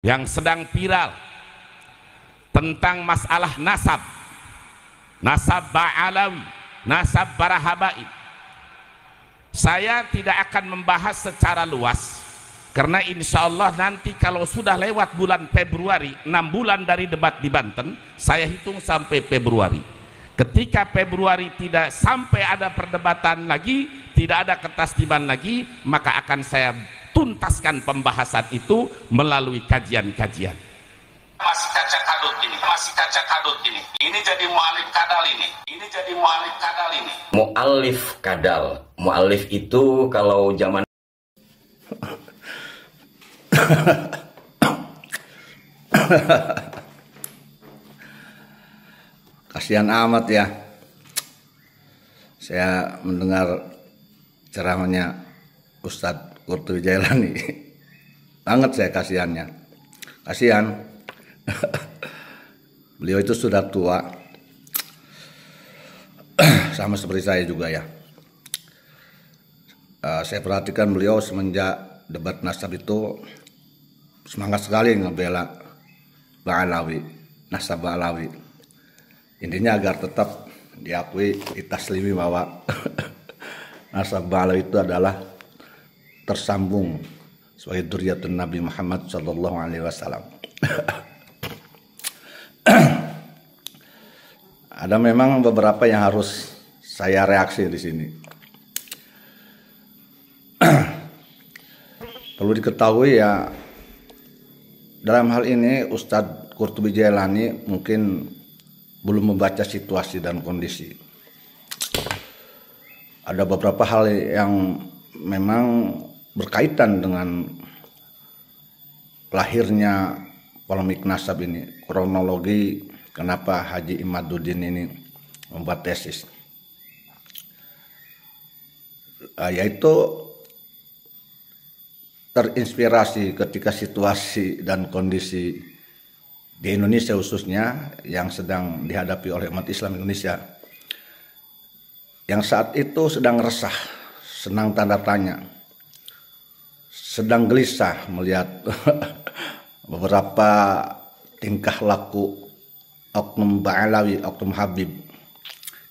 yang sedang viral tentang masalah nasab nasab ba'alawi nasab barahabai saya tidak akan membahas secara luas karena insya Allah nanti kalau sudah lewat bulan Februari 6 bulan dari debat di Banten saya hitung sampai Februari ketika Februari tidak sampai ada perdebatan lagi tidak ada kertas diban lagi maka akan saya tuntaskan pembahasan itu melalui kajian-kajian. Masih kaca kadut ini, masih kaca kadut ini. Ini jadi mualif kadal ini, ini jadi mualif kadal ini. Mualif kadal, mualif itu kalau zaman Kasihan amat ya. Saya mendengar ceramahnya Ustadz Kurtu Jailani banget saya kasihannya kasihan beliau itu sudah tua sama seperti saya juga ya eh, saya perhatikan beliau semenjak debat nasab itu semangat sekali ngebela Bang Alawi nasab Bang Alawi intinya agar tetap diakui itaslimi bahwa nasab Bang Alawi itu adalah tersambung sebagai duriatun Nabi Muhammad sallallahu alaihi wasallam. Ada memang beberapa yang harus saya reaksi di sini. Perlu diketahui ya dalam hal ini Ustadz Kurtubi Jailani mungkin belum membaca situasi dan kondisi. Ada beberapa hal yang memang berkaitan dengan lahirnya polemik nasab ini, kronologi kenapa Haji Imaduddin ini membuat tesis. Ah, yaitu terinspirasi ketika situasi dan kondisi di Indonesia khususnya yang sedang dihadapi oleh umat Islam Indonesia yang saat itu sedang resah, senang tanda tanya sedang gelisah melihat beberapa tingkah laku oknum Ba'alawi, oknum Habib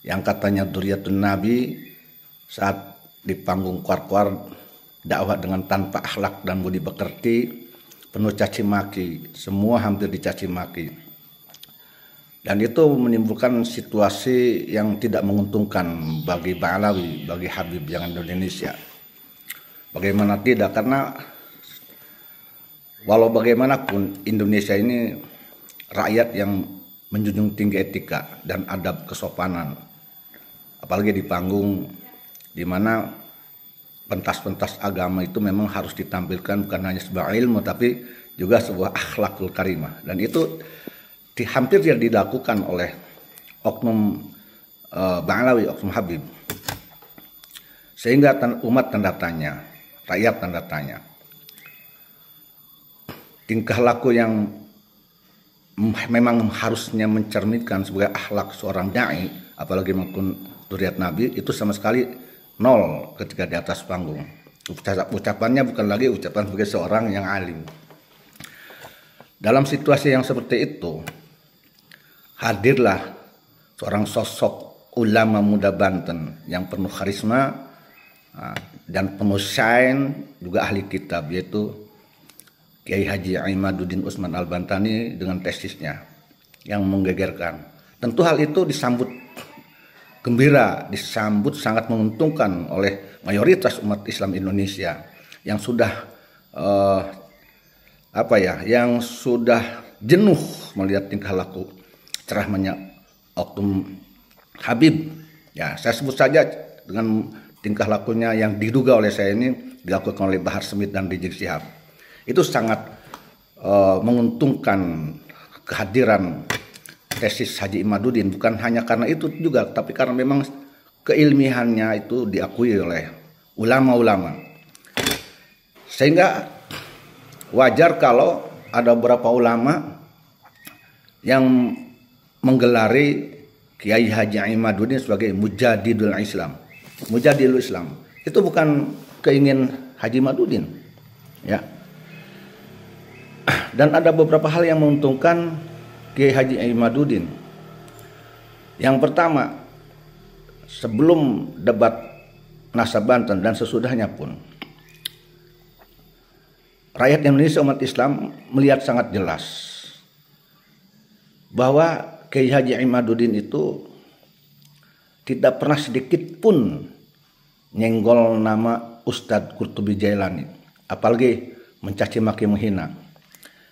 yang katanya duriatun Nabi saat di panggung kuar-kuar dakwah dengan tanpa akhlak dan budi pekerti penuh caci maki, semua hampir dicaci maki. Dan itu menimbulkan situasi yang tidak menguntungkan bagi Ba'alawi, bagi Habib yang Indonesia. Bagaimana tidak? Karena walau bagaimanapun Indonesia ini rakyat yang menjunjung tinggi etika dan adab kesopanan. Apalagi di panggung di mana pentas-pentas agama itu memang harus ditampilkan bukan hanya sebuah ilmu tapi juga sebuah akhlakul karimah dan itu di, hampir tidak dilakukan oleh oknum e, eh, Alawi, oknum Habib sehingga tan, umat tanda tanya Rakyat tanda tanya. Tingkah laku yang memang harusnya mencerminkan sebagai akhlak seorang dai, apalagi maupun duriat Nabi itu sama sekali nol ketika di atas panggung. Ucapannya bukan lagi ucapan sebagai seorang yang alim. Dalam situasi yang seperti itu, hadirlah seorang sosok ulama muda Banten yang penuh karisma, dan penusain juga ahli kitab yaitu Kiai Haji Aimaduddin Usman Al-Bantani dengan tesisnya yang menggegerkan. Tentu hal itu disambut gembira, disambut sangat menguntungkan oleh mayoritas umat Islam Indonesia yang sudah uh, apa ya, yang sudah jenuh melihat tingkah laku ceramahnya Oktum Habib. Ya, saya sebut saja dengan tingkah lakunya yang diduga oleh saya ini dilakukan oleh Bahar Smith dan Rizik Sihab. itu sangat uh, menguntungkan kehadiran tesis Haji Imaduddin bukan hanya karena itu juga tapi karena memang keilmihannya itu diakui oleh ulama-ulama sehingga wajar kalau ada beberapa ulama yang menggelari Kiai Haji Imaduddin sebagai mujadidul Islam Mujadilul Islam. Itu bukan keingin Haji Madudin. Ya. Dan ada beberapa hal yang menguntungkan Kiai Haji Madudin. Yang pertama, sebelum debat Nasa Banten dan sesudahnya pun, rakyat Indonesia umat Islam melihat sangat jelas bahwa Kiai Haji Imaduddin itu tidak pernah sedikit pun nyenggol nama Ustadz Kurtubi Jailani apalagi mencaci maki menghina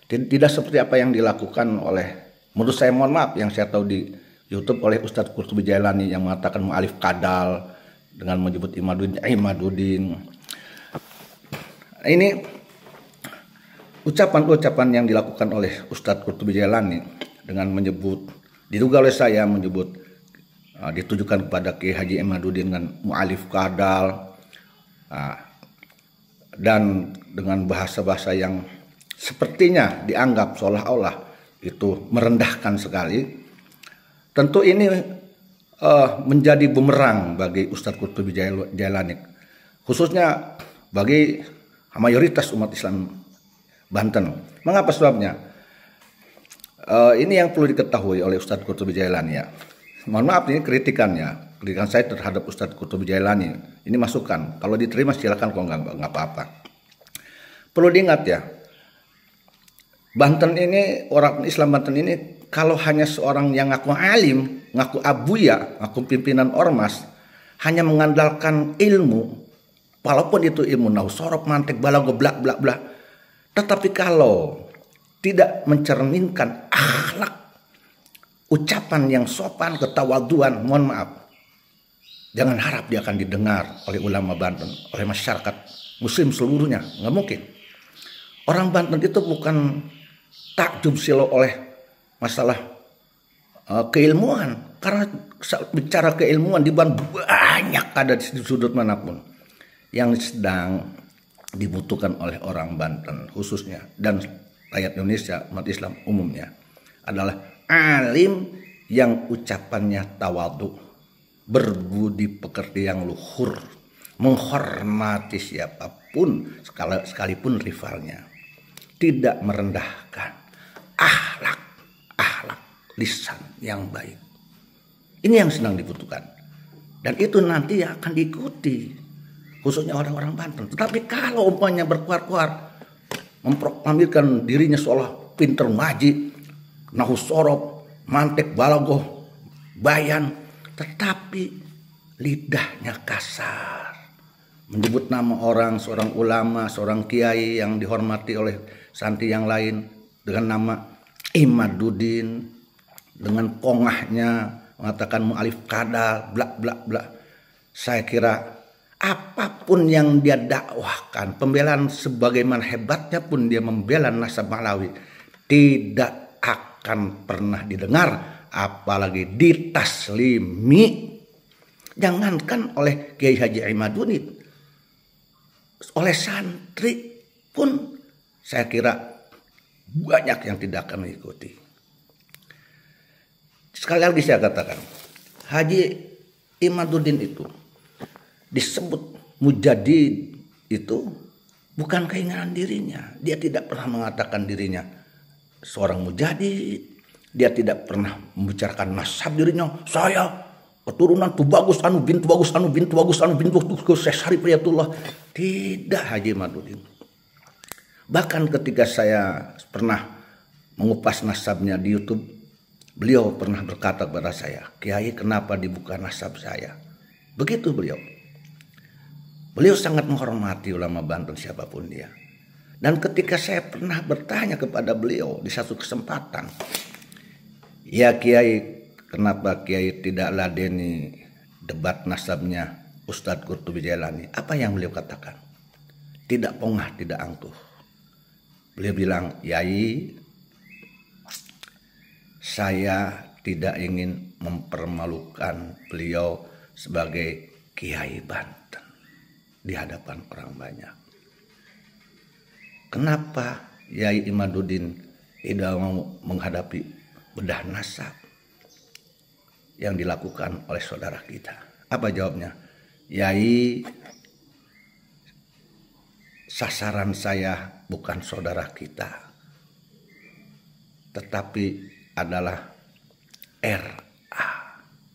tidak seperti apa yang dilakukan oleh menurut saya mohon maaf yang saya tahu di YouTube oleh Ustadz Kurtubi Jailani yang mengatakan mualif kadal dengan menyebut Imaduddin eh, Imaduddin ini ucapan-ucapan yang dilakukan oleh Ustadz Kurtubi Jailani dengan menyebut diduga oleh saya menyebut uh, ditujukan kepada Kiai Haji Emaduddin dengan mualif kadal uh, dan dengan bahasa-bahasa yang sepertinya dianggap seolah-olah itu merendahkan sekali. Tentu ini uh, menjadi bumerang bagi Ustadz Qutbi Jailanik, khususnya bagi mayoritas umat Islam Banten. Mengapa sebabnya? Uh, ini yang perlu diketahui oleh Ustadz Qutbi Jailani ya mohon maaf ini kritikan ya kritikan saya terhadap Ustadz Kutub Jailani ini masukan kalau diterima silakan kalau nggak nggak apa-apa perlu diingat ya Banten ini orang Islam Banten ini kalau hanya seorang yang ngaku alim ngaku abuya ngaku pimpinan ormas hanya mengandalkan ilmu walaupun itu ilmu nau sorok mantek bala goblak blak blak tetapi kalau tidak mencerminkan akhlak ucapan yang sopan, ketawaduan, mohon maaf. Jangan harap dia akan didengar oleh ulama Banten, oleh masyarakat muslim seluruhnya, nggak mungkin. Orang Banten itu bukan takjub silo oleh masalah uh, keilmuan, karena bicara keilmuan di Banten banyak ada di sudut manapun yang sedang dibutuhkan oleh orang Banten khususnya dan rakyat Indonesia umat Islam umumnya adalah alim yang ucapannya tawadu, berbudi pekerti yang luhur, menghormati siapapun sekalipun rivalnya. Tidak merendahkan ahlak, ahlak lisan yang baik. Ini yang senang dibutuhkan. Dan itu nanti akan diikuti khususnya orang-orang Banten. Tetapi kalau umpamanya berkuar-kuar memproklamirkan dirinya seolah pinter ngaji, nahusorop, mantek balago bayan, tetapi lidahnya kasar. Menyebut nama orang, seorang ulama, seorang kiai yang dihormati oleh santri yang lain dengan nama Imaduddin, dengan kongahnya mengatakan mu'alif kadal, blak blak blak. Saya kira apapun yang dia dakwahkan, pembelaan sebagaimana hebatnya pun dia membela nasab Malawi, tidak akan akan pernah didengar apalagi ditaslimi jangankan oleh Kiai Haji Imaduni oleh santri pun saya kira banyak yang tidak akan mengikuti sekali lagi saya katakan Haji Imaduddin itu disebut mujadid itu bukan keinginan dirinya dia tidak pernah mengatakan dirinya seorang mujadi dia tidak pernah membicarakan nasab dirinya saya keturunan tu bagus anu bin tu bagus anu bin tu bagus anu bin tu bagus Syarif Riyatullah tidak Haji Madudin bahkan ketika saya pernah mengupas nasabnya di YouTube beliau pernah berkata kepada saya Kiai kenapa dibuka nasab saya begitu beliau beliau sangat menghormati ulama Banten siapapun dia dan ketika saya pernah bertanya kepada beliau di satu kesempatan, ya Kiai, kenapa Kiai tidak ladeni debat nasabnya Ustadz Kurtubi Jailani? Apa yang beliau katakan? Tidak pongah, tidak angkuh. Beliau bilang, Yai, saya tidak ingin mempermalukan beliau sebagai Kiai Banten di hadapan orang banyak Kenapa Yai Imaduddin tidak mau menghadapi bedah nasab yang dilakukan oleh saudara kita? Apa jawabnya? Yai sasaran saya bukan saudara kita tetapi adalah RA.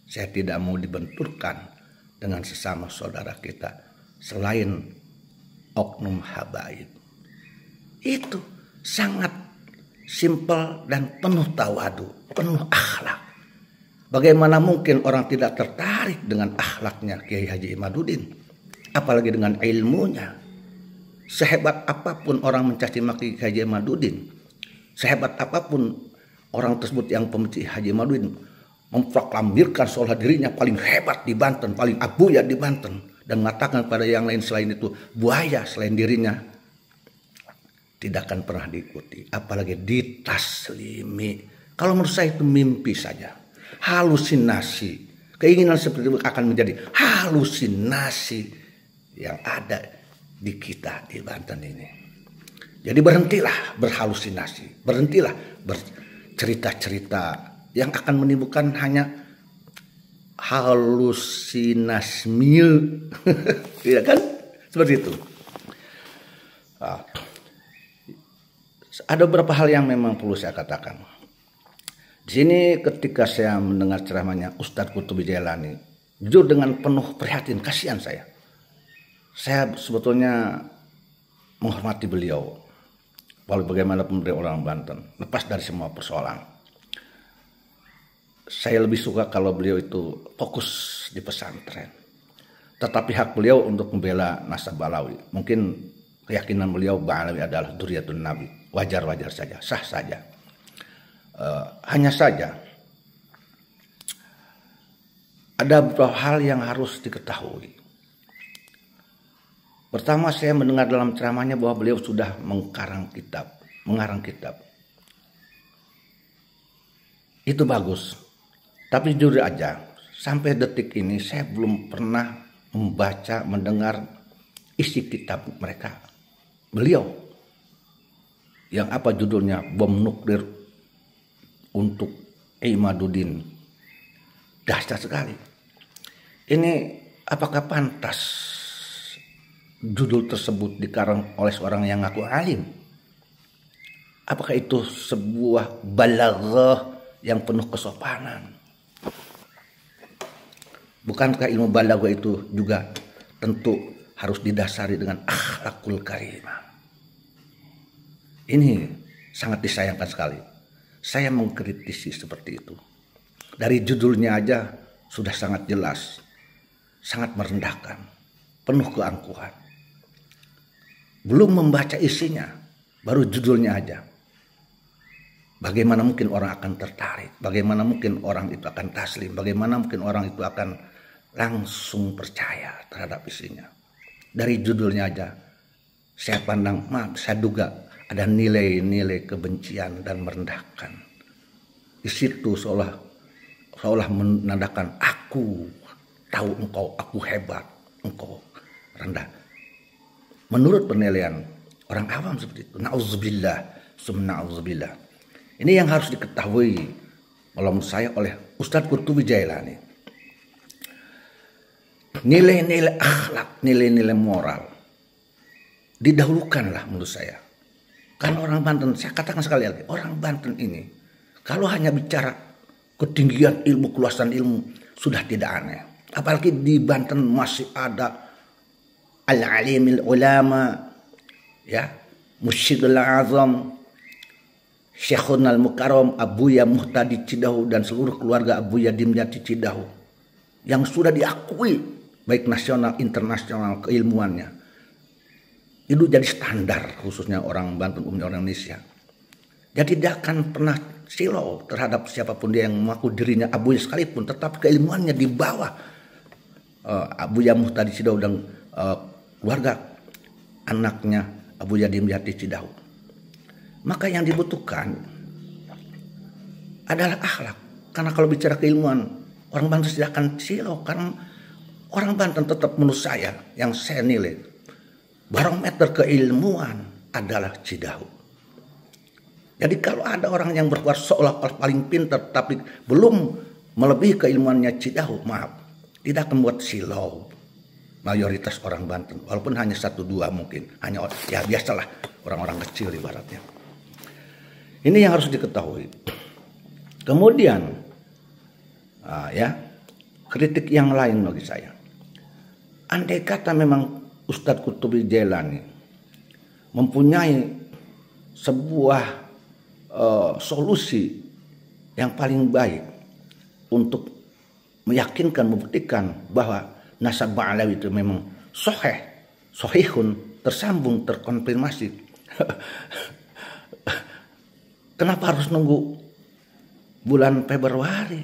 Saya tidak mau dibenturkan dengan sesama saudara kita selain oknum habaib. Itu sangat simpel dan penuh tawadu, penuh akhlak. Bagaimana mungkin orang tidak tertarik dengan akhlaknya Kiai Haji Imaduddin, apalagi dengan ilmunya. Sehebat apapun orang mencaci maki Kiai Haji Imaduddin, sehebat apapun orang tersebut yang pembenci Haji Imaduddin memproklamirkan seolah dirinya paling hebat di Banten, paling abuya di Banten dan mengatakan pada yang lain selain itu buaya selain dirinya tidak akan pernah diikuti apalagi ditaslimi kalau menurut saya itu mimpi saja halusinasi keinginan seperti itu akan menjadi halusinasi yang ada di kita di Banten ini jadi berhentilah berhalusinasi berhentilah bercerita-cerita yang akan menimbulkan hanya halusinasmil tidak kan seperti itu ah. Ada beberapa hal yang memang perlu saya katakan. Di sini ketika saya mendengar ceramahnya Ustadz Kutubi Jailani, jujur dengan penuh prihatin, kasihan saya. Saya sebetulnya menghormati beliau, walau bagaimana pemberi orang Banten, lepas dari semua persoalan. Saya lebih suka kalau beliau itu fokus di pesantren. Tetapi hak beliau untuk membela nasab Balawi, Mungkin keyakinan beliau Ba'alawi adalah duriatun Nabi wajar-wajar saja, sah saja. Uh, hanya saja ada beberapa hal yang harus diketahui. Pertama saya mendengar dalam ceramahnya bahwa beliau sudah mengkarang kitab, mengarang kitab. Itu bagus. Tapi jujur aja, sampai detik ini saya belum pernah membaca, mendengar isi kitab mereka. Beliau yang apa judulnya bom nuklir untuk Imaduddin dahsyat sekali ini apakah pantas judul tersebut dikarang oleh seorang yang ngaku alim apakah itu sebuah balaghah yang penuh kesopanan bukankah ilmu balaghah itu juga tentu harus didasari dengan akhlakul karimah ini sangat disayangkan sekali. Saya mengkritisi seperti itu. Dari judulnya aja sudah sangat jelas. Sangat merendahkan. Penuh keangkuhan. Belum membaca isinya. Baru judulnya aja. Bagaimana mungkin orang akan tertarik? Bagaimana mungkin orang itu akan taslim? Bagaimana mungkin orang itu akan langsung percaya terhadap isinya? Dari judulnya aja, saya pandang, maaf, saya duga ada nilai-nilai kebencian dan merendahkan. Di situ seolah seolah menandakan aku tahu engkau, aku hebat, engkau rendah. Menurut penilaian orang awam seperti itu. Nauzubillah, sumnauzubillah. Ini yang harus diketahui oleh saya oleh Ustadz Kurtu Jailani. Nilai-nilai akhlak, nilai-nilai moral didahulukanlah menurut saya karena orang Banten, saya katakan sekali lagi, orang Banten ini kalau hanya bicara ketinggian ilmu, keluasan ilmu sudah tidak aneh. Apalagi di Banten masih ada al-alimil ulama ya, Musyidul Azam, Syekhun al-Mukarram, Abuya Muhtadi Cidahu dan seluruh keluarga Abuya Dimyati Cidahu yang sudah diakui baik nasional internasional keilmuannya itu jadi standar khususnya orang Banten umumnya orang Indonesia. Jadi dia akan pernah silau terhadap siapapun dia yang mengaku dirinya abuya sekalipun, tetap keilmuannya di bawah uh, Abuya Muhtadi Cidau dan uh, keluarga anaknya Abuya Dimyati Cidau. Maka yang dibutuhkan adalah akhlak. Karena kalau bicara keilmuan, orang Banten tidak akan silau karena orang Banten tetap menurut saya yang saya nilai barometer keilmuan adalah cidahu. Jadi kalau ada orang yang berkuar seolah paling pintar tapi belum melebihi keilmuannya cidahu, maaf, tidak akan membuat silau mayoritas orang Banten. Walaupun hanya satu dua mungkin, hanya ya biasalah orang-orang kecil ibaratnya. Ini yang harus diketahui. Kemudian ah, ya kritik yang lain bagi saya. Andai kata memang Ustadz Kutubi Jelani mempunyai sebuah uh, solusi yang paling baik untuk meyakinkan membuktikan bahwa nasab Alawi itu memang soheh, sohihun, tersambung, terkonfirmasi. Kenapa harus nunggu bulan Februari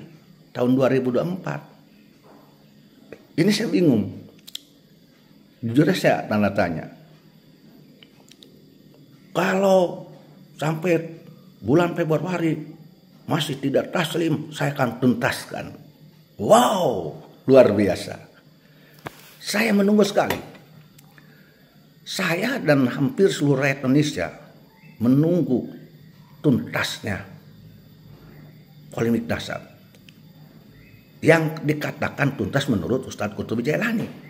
tahun 2024? Ini saya bingung. Jujur saya tanda tanya. Kalau sampai bulan Februari masih tidak taslim, saya akan tuntaskan. Wow, luar biasa. Saya menunggu sekali. Saya dan hampir seluruh rakyat Indonesia menunggu tuntasnya polemik dasar yang dikatakan tuntas menurut Ustadz Kutubi Jailani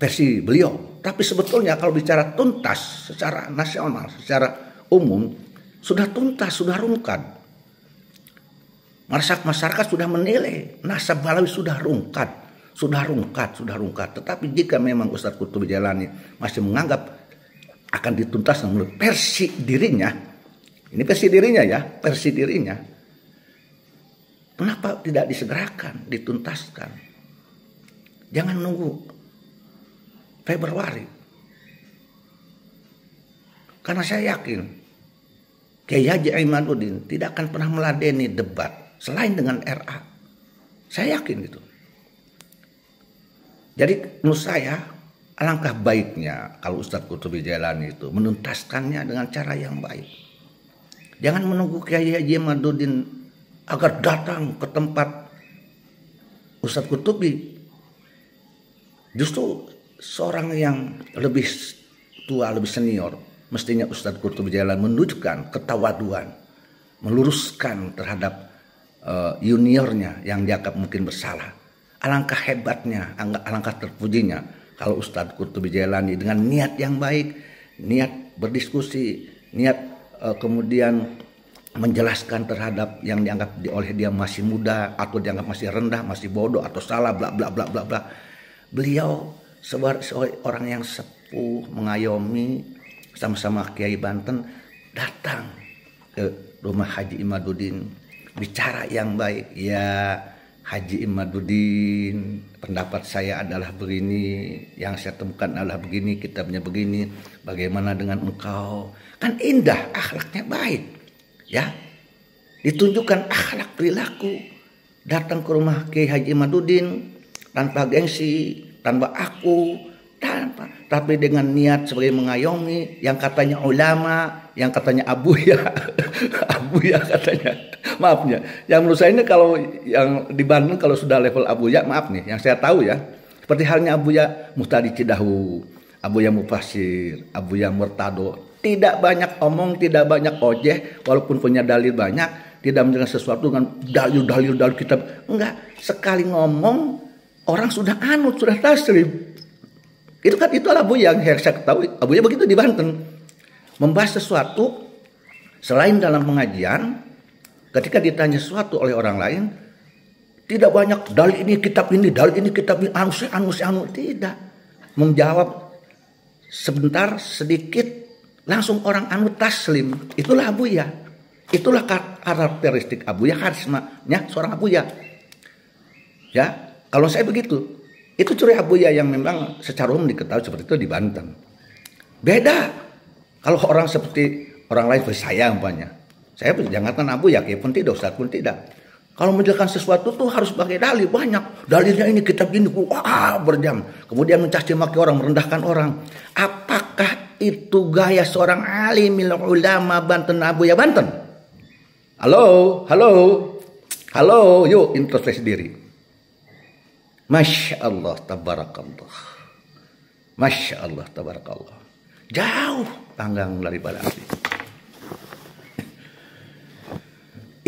versi beliau. Tapi sebetulnya kalau bicara tuntas secara nasional, secara umum, sudah tuntas, sudah rungkat. Masyarakat, masyarakat sudah menilai, nasab Balawi sudah rungkat, sudah rungkat, sudah rungkat. Tetapi jika memang Ustadz Kutub Jalani masih menganggap akan dituntaskan menurut versi dirinya, ini versi dirinya ya, versi dirinya. Kenapa tidak disegerakan, dituntaskan? Jangan nunggu Februari. Karena saya yakin Kiai Haji Imanuddin tidak akan pernah meladeni debat selain dengan RA. Saya yakin gitu. Jadi menurut saya alangkah baiknya kalau Ustadz Kutubi Jailani itu menuntaskannya dengan cara yang baik. Jangan menunggu Kiai Haji Imanuddin agar datang ke tempat Ustadz Kutubi. Justru seorang yang lebih tua, lebih senior, mestinya Ustadz Kurtub Jalan menunjukkan ketawaduan, meluruskan terhadap uh, juniornya yang dianggap mungkin bersalah. Alangkah hebatnya, alangkah terpujinya kalau Ustadz Kurtub Jailani dengan niat yang baik, niat berdiskusi, niat uh, kemudian menjelaskan terhadap yang dianggap oleh dia masih muda atau dianggap masih rendah, masih bodoh atau salah bla bla bla bla bla. Beliau seorang yang sepuh mengayomi sama-sama Kiai Banten datang ke rumah Haji Imaduddin bicara yang baik ya Haji Imaduddin pendapat saya adalah begini yang saya temukan adalah begini kitabnya begini bagaimana dengan engkau kan indah akhlaknya baik ya ditunjukkan akhlak perilaku datang ke rumah Kiai Haji Imaduddin tanpa gengsi tanpa aku tanpa tapi dengan niat sebagai mengayomi yang katanya ulama yang katanya abu ya abu ya katanya maafnya yang menurut saya ini kalau yang di Bandung kalau sudah level abu ya maaf nih yang saya tahu ya seperti halnya abu ya Mustadi Cidahu abu ya Mufasir abu ya Murtado tidak banyak omong tidak banyak ojeh walaupun punya dalil banyak tidak menjelaskan sesuatu dengan dalil dalil dalil kitab enggak sekali ngomong Orang sudah anut, sudah taslim. Itu kan itu Abu yang saya ketahui. Abuya begitu di Banten. Membahas sesuatu selain dalam pengajian, ketika ditanya sesuatu oleh orang lain, tidak banyak dalil ini kitab ini dalil ini kitab ini anu si anu si anu tidak menjawab sebentar sedikit langsung orang anu taslim itulah ya itulah karakteristik abuya karismanya seorang abuya ya kalau saya begitu, itu curi Abuya yang memang secara umum diketahui seperti itu di Banten. Beda. Kalau orang seperti orang lain saya umpamanya. Saya pun jangan jangankan abu ya, pun tidak, Ustaz pun tidak. Kalau menjelaskan sesuatu tuh harus pakai dalil banyak. Dalilnya ini kitab ini wah berjam. Kemudian mencaci maki orang, merendahkan orang. Apakah itu gaya seorang ahli milik ulama Banten Abu ya Banten? Halo, halo. Halo, yuk introspeksi diri. Masya Allah, tabarakallah. Masya Allah, tabarakallah. Jauh panggang daripada api.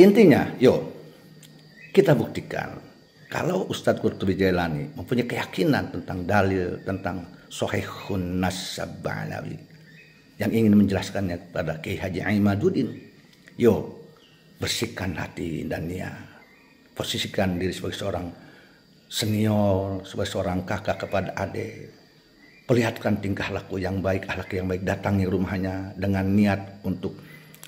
Intinya, yuk, kita buktikan kalau Ustadz Qurtubi Jailani mempunyai keyakinan tentang dalil, tentang Sohehun Nasabalawi yang ingin menjelaskannya kepada Kiai Haji Aimaduddin. Yo, bersihkan hati dan niat. Posisikan diri sebagai seorang senior sebagai seorang kakak kepada adik perlihatkan tingkah laku yang baik akhlak yang baik datangi rumahnya dengan niat untuk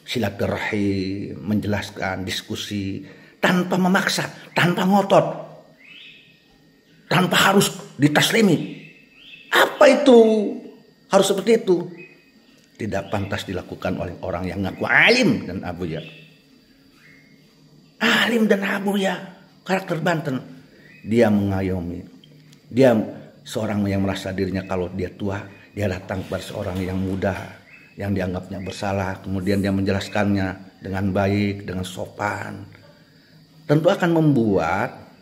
silaturahim menjelaskan diskusi tanpa memaksa tanpa ngotot tanpa harus ditaslimi apa itu harus seperti itu tidak pantas dilakukan oleh orang yang ngaku alim dan abu ya alim dan abu ya karakter Banten dia mengayomi. Dia seorang yang merasa dirinya kalau dia tua, dia datang kepada seorang yang muda yang dianggapnya bersalah, kemudian dia menjelaskannya dengan baik, dengan sopan. Tentu akan membuat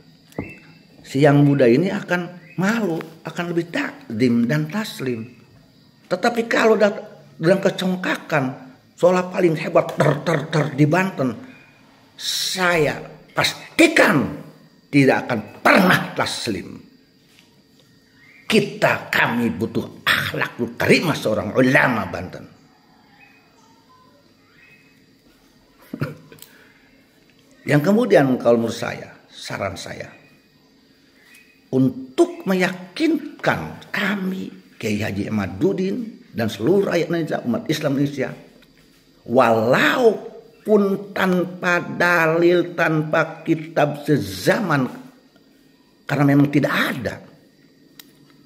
si yang muda ini akan malu, akan lebih takdim dan taslim. Tetapi kalau dalam kecongkakan, seolah paling hebat ter ter ter di Banten, saya pastikan tidak akan pernah taslim. Kita kami butuh akhlakul terima seorang ulama Banten. Yang kemudian kalau menurut saya, saran saya, untuk meyakinkan kami Kiai Haji Ahmad Dudin dan seluruh rakyat Indonesia, umat Islam Indonesia, walau pun tanpa dalil, tanpa kitab sezaman karena memang tidak ada.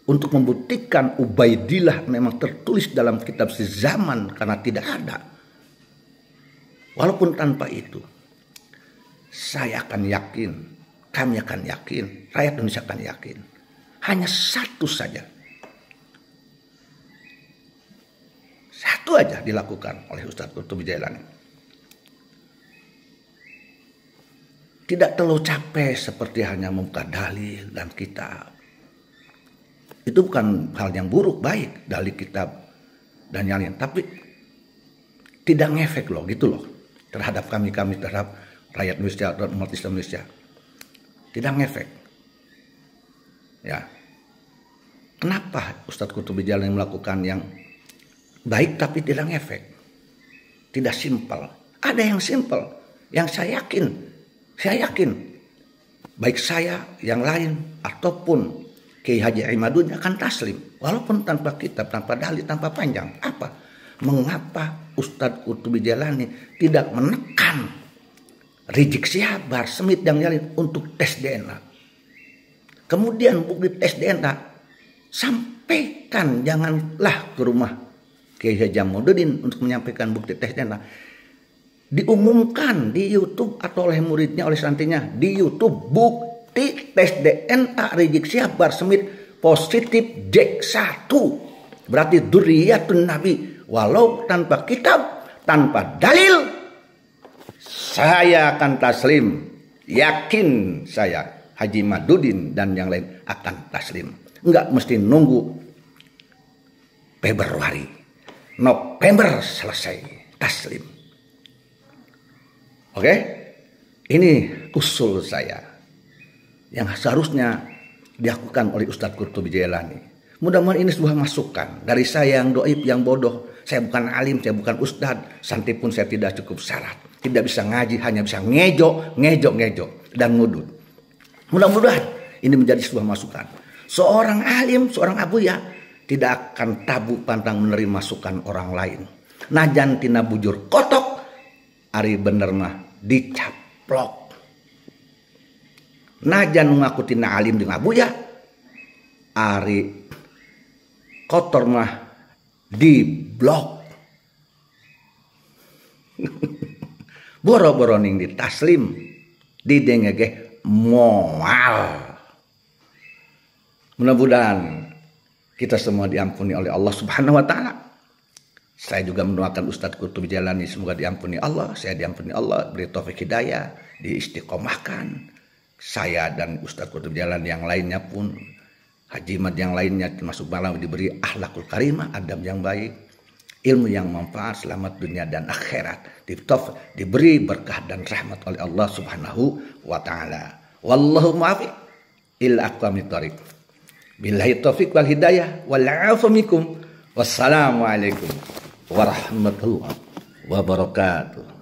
Untuk membuktikan Ubaidillah memang tertulis dalam kitab sezaman karena tidak ada. Walaupun tanpa itu, saya akan yakin, kami akan yakin, rakyat Indonesia akan yakin. Hanya satu saja satu aja dilakukan oleh Ustadz Qutub Jailani tidak terlalu capek seperti hanya membuka dalil dan kitab. Itu bukan hal yang buruk, baik dalil kitab dan yang lain, tapi tidak ngefek loh gitu loh terhadap kami kami terhadap rakyat Indonesia atau umat Islam Indonesia tidak ngefek ya kenapa Ustadz Kutubi yang melakukan yang baik tapi tidak ngefek tidak simpel ada yang simpel yang saya yakin saya yakin baik saya yang lain ataupun Kiai Haji Imadun akan taslim walaupun tanpa kitab, tanpa dalil, tanpa panjang. Apa? Mengapa Ustadz Kutubi Jalani tidak menekan Rizik Syahbar Semit yang lain untuk tes DNA? Kemudian bukti tes DNA sampaikan janganlah ke rumah Kiai Haji Ahmadudin untuk menyampaikan bukti tes DNA diumumkan di YouTube atau oleh muridnya oleh santrinya di YouTube bukti tes DNA Rizik Syihab Smith positif J1 berarti duriatun nabi walau tanpa kitab tanpa dalil saya akan taslim yakin saya Haji Madudin dan yang lain akan taslim nggak mesti nunggu Februari November selesai taslim Oke? Okay? Ini usul saya yang seharusnya dilakukan oleh Ustadz Kurtu Jailani. Mudah-mudahan ini sebuah masukan dari saya yang doib, yang bodoh. Saya bukan alim, saya bukan Ustadz, santi pun saya tidak cukup syarat. Tidak bisa ngaji, hanya bisa ngejo, ngejo, ngejo, dan ngudut. Mudah-mudahan ini menjadi sebuah masukan. Seorang alim, seorang abu ya, tidak akan tabu pantang menerima masukan orang lain. Najan tina bujur kotok, Ari bener mah dicaplok najan ngaku tina alim dengan abu ya Ari kotor mah di blok boro-boro ning di taslim di dengege moal mudah-mudahan kita semua diampuni oleh Allah Subhanahu wa taala saya juga mendoakan Ustadz Kutub Jalani semoga diampuni Allah, saya diampuni Allah, beri taufik hidayah, diistiqomahkan. Saya dan Ustadz Kutub Jalan yang lainnya pun haji hajimat yang lainnya termasuk malam diberi ahlakul karimah, adab yang baik, ilmu yang manfaat, selamat dunia dan akhirat. Diptof, diberi berkah dan rahmat oleh Allah Subhanahu wa taala. Wallahu maafil il aqwami thariq. Billahi taufiq wal hidayah wal afamikum. Wassalamualaikum warahmatullahi wabarakatuh.